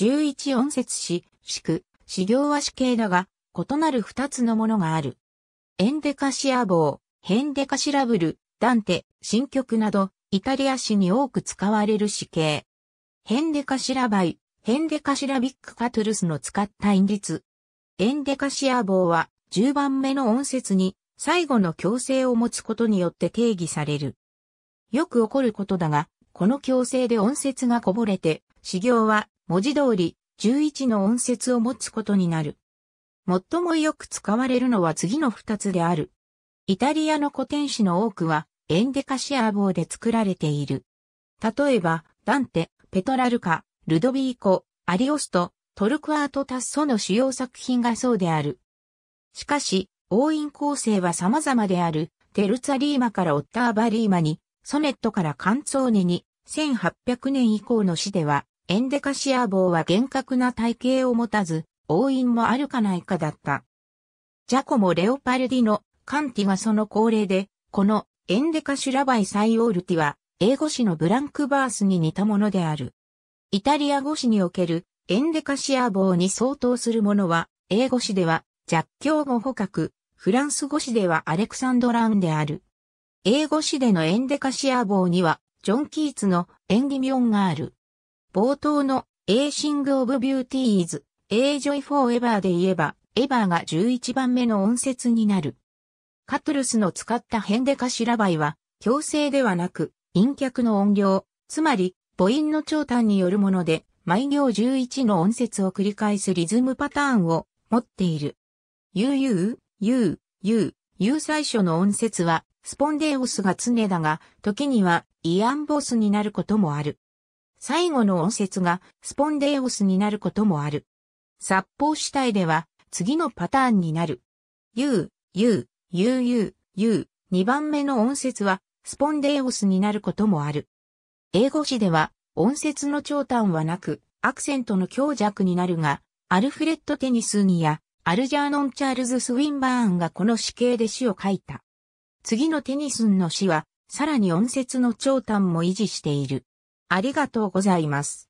11音節詩、詩句、詩行は死形だが、異なる二つのものがある。エンデカシア棒、ヘンデカシラブル、ダンテ、新曲など、イタリア詩に多く使われる詩形。ヘンデカシラバイ、ヘンデカシラビックカトゥルスの使った韻律。エンデカシア棒は、10番目の音節に、最後の強制を持つことによって定義される。よく起こることだが、この強制で音節がこぼれて、詩行は文字通り11の音節を持つことになる。最もよく使われるのは次の2つである。イタリアの古典詩の多くはエンデカシアー棒で作られている。例えば、ダンテ、ペトラルカ、ルドビーコ、アリオスト、トルクアート・タッソの主要作品がそうである。しかし、応院構成は様々である、テルツァリーマからオッターバリーマに、ソネットからカンツォーネに、1800年以降の詩では、エンデカシアーは厳格な体型を持たず、応印もあるかないかだった。ジャコモ・レオパルディのカンティはその恒例で、このエンデカシュラバイサイオールティは、英語詞のブランクバースに似たものである。イタリア語詞におけるエンデカシアーに相当するものは、英語詞では、弱ー語捕獲、フランス語詞ではアレクサンドラウンである。英語詞でのエンデカシアーには、ジョン・キーツの演技ミオンがある。冒頭の A ー i n g of Beauties, A Joy Forever で言えば、エヴァが11番目の音節になる。カトルスの使ったヘンデカシラバイは、強制ではなく、陰脚の音量、つまり、母音の長短によるもので、毎行11の音節を繰り返すリズムパターンを持っている。UU、U、U、U 最初の音節は、スポンデオスが常だが、時には、イアンボスになることもある。最後の音節がスポンデオスになることもある。殺法主体では次のパターンになる。u, u, u, u, u 2番目の音節はスポンデオスになることもある。英語詞では音節の長短はなくアクセントの強弱になるが、アルフレッド・テニスーニやアルジャーノン・チャールズ・スウィンバーンがこの死刑で詩を書いた。次のテニスンの詩は、さらに音節の長短も維持している。ありがとうございます。